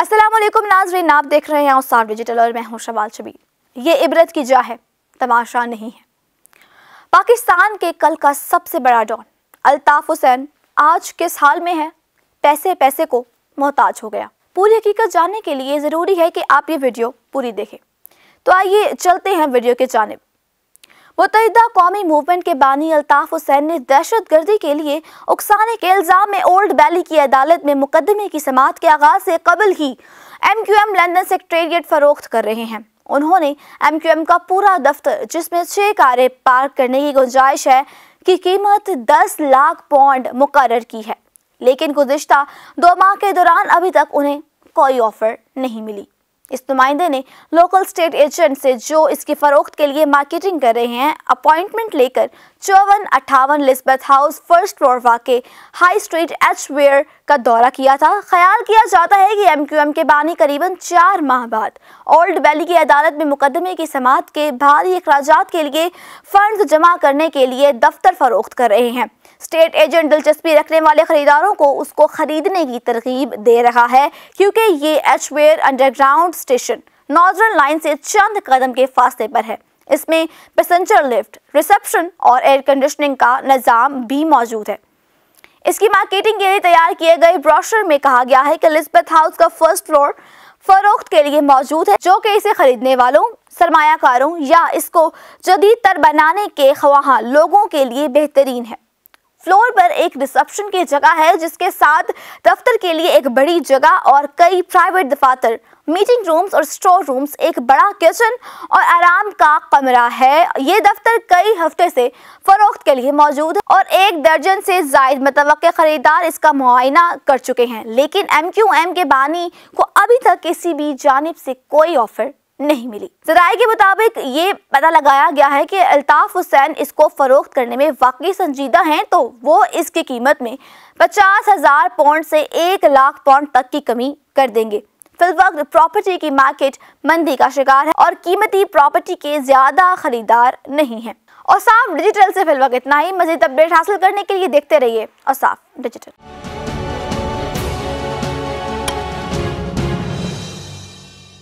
असलम नाजरीन आप देख रहे हैं औसान डिजिटल और मैं हूं शबाल शबीर ये इबरत की जा है तमाशा नहीं है पाकिस्तान के कल का सबसे बड़ा डॉन अल्ताफ़ हुसैन आज किस हाल में है पैसे पैसे को मोहताज हो गया पूरी हकीकत जानने के लिए ज़रूरी है कि आप ये वीडियो पूरी देखें तो आइए चलते हैं वीडियो के जानब मुतहदा कौमी मूवमेंट के बानी अल्ताफ़ हुसैन ने दहशत गर्दी के लिए उकसाने के इल्ज़ाम में ओल्ड बैली की अदालत में मुकदमे की समात के आगाज़ से कबल ही M Q M London secretariat फरोख्त कर रहे हैं उन्होंने एम क्यू एम का पूरा दफ्तर जिसमें छः कारें पार्क करने की गुंजाइश है की कीमत दस लाख पौंड मुकर की है लेकिन गुजशत दो माह के दौरान अभी तक उन्हें कोई ऑफर नहीं मिली इस नुमाइंदे ने लोकल स्टेट एजेंट से जो इसकी फरोख्त के लिए मार्केटिंग कर रहे हैं अपॉइंटमेंट लेकर चौवन अट्ठावन लिस्बत हाउस फर्स्ट फ्लोर वाके हाई स्ट्रीट एच वेयर का दौरा किया था ख्याल किया जाता है कि एमक्यूएम के बानी करीबन चार माह बाद ओल्ड वैली की अदालत में मुकदमे की समात के भारी अखराज के लिए फंड जमा करने के लिए दफ्तर फरोख्त कर रहे हैं स्टेट एजेंट दिलचस्पी रखने वाले खरीदारों को उसको खरीदने की तरकीब दे रहा है क्योंकि ये एच वेयर underground pump station Northern Line से चंद कदम के फासले पर है इसमें पैसेंजर लिफ्ट रिसेप्शन और एयर कंडीशनिंग का निज़ाम भी मौजूद है इसकी मार्केटिंग के लिए तैयार किए गए ब्रोशर में कहा गया है कि लिस्बथ हाउस का फर्स्ट फ्लोर फरोख्त के लिए मौजूद है जो कि इसे खरीदने वालों सरमाकारों या इसको जदीद तर बनाने के ख्वाहा लोगों के लिए बेहतरीन है फ्लोर पर एक रिसेप्शन की जगह है जिसके साथ दफ्तर के लिए एक बड़ी जगह और कई प्राइवेट दफातर मीटिंग रूम्स और स्टोर रूम्स एक बड़ा किचन और आराम का कमरा है ये दफ्तर कई हफ्ते से फरोख्त के लिए मौजूद है और एक दर्जन से जायद मतव खरीदार इसका मुआयना कर चुके हैं लेकिन एम क्यू एम के बानी को अभी तक किसी भी जानब से कोई ऑफर नहीं मिली जराये के मुताबिक ये पता लगाया गया है कि अल्ताफ हुसैन इसको फरोख्त करने में वाकई संजीदा हैं तो वो इसकी कीमत में पचास हज़ार पाउंड से एक लाख पाउंड तक की कमी कर देंगे फिलवक्त प्रॉपर्टी की मार्केट मंदी का शिकार है और कीमती प्रॉपर्टी के ज़्यादा खरीदार नहीं है और साफ डिजिटल से फिलवक्त इतना ही मजीद अपडेट हासिल करने के लिए देखते रहिए और साफ डिजिटल